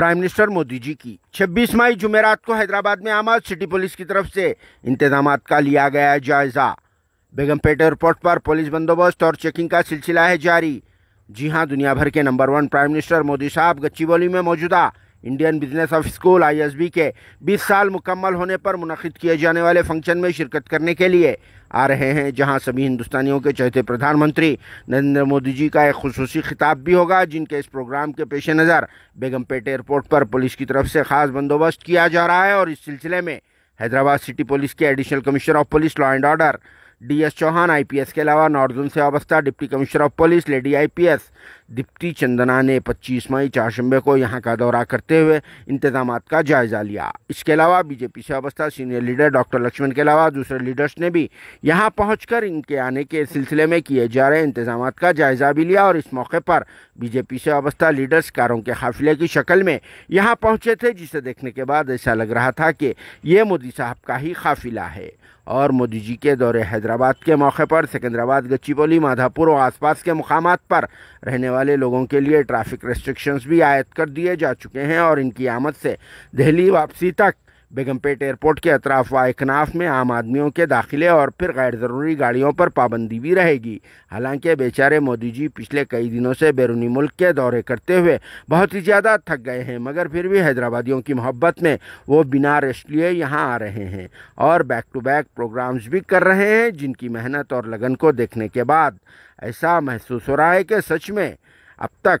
prime minister Modi जी की 26 मई जुमेरात को हैदराबाद में आमाद सिटी पुलिस की तरफ से इंतजाम का लिया गया जायजा बेगमपेट एयरपोर्ट पर पुलिस बंदोबस्त और चेकिंग का सिलसिला है जारी जी हाँ दुनिया भर के number one prime minister Modi साहब बोली में मौजूदा Indian business of school ISB के 20 साल मुकम्मल होने पर मुनद किए जाने वाले फंक्शन में शिरकत करने के लिए आ रहे हैं जहां सभी हिंदुस्तानियों के चौथे प्रधानमंत्री नरेंद्र मोदी जी का एक खसूस खिताब भी होगा जिनके इस प्रोग्राम के पेश नज़र बेगमपेट एयरपोर्ट पर पुलिस की तरफ से ख़ास बंदोबस्त किया जा रहा है और इस सिलसिले में हैदराबाद सिटी पुलिस के additional commissioner of police law and order DS Chauhan IPS के अलावा नॉर्थन से अवस्था deputy commissioner of police lady IPS Deepti Chandana ने 25 मई चारशंबे को यहां का दौरा करते हुए इंतजाम का जायजा लिया इसके अलावा बीजेपी से अवस्था सीनियर लीडर डॉक्टर लक्ष्मण के अलावा दूसरे लीडर्स ने भी यहां पहुंचकर इनके आने के सिलसिले में किए जा रहे इंतजाम का जायजा भी लिया और इस मौके पर बीजेपी से अवस्था लीडर्स कारों के काफिले की शक्ल में यहाँ पहुँचे थे जिसे देखने के बाद ऐसा लग रहा था कि ये मोदी साहब का ही काफिला है और मोदी जी के दौरे हैदराबाद के मौके पर सिकंदराबाद गच्चीपोली माधापुर और आसपास के मुकाम पर रहने वाले लोगों के लिए ट्रैफिक रेस्ट्रिक्शंस भी आयद कर दिए जा चुके हैं और इनकी आमद से दिल्ली वापसी तक बेगमपेट एयरपोर्ट के अतराफ व अकनाफ में आम आदमियों के दाखिले और फिर गैर ज़रूरी गाड़ियों पर पाबंदी भी रहेगी हालांकि बेचारे मोदी जी पिछले कई दिनों से बैरूनी मुल्क के दौरे करते हुए बहुत ही ज़्यादा थक गए हैं मगर फिर भी हैदराबादियों की मोहब्बत में वो बिना रेस्ट लिए यहाँ आ रहे हैं और बैक टू बैक प्रोग्राम्स भी कर रहे हैं जिनकी मेहनत और लगन को देखने के बाद ऐसा महसूस हो रहा है कि सच में अब तक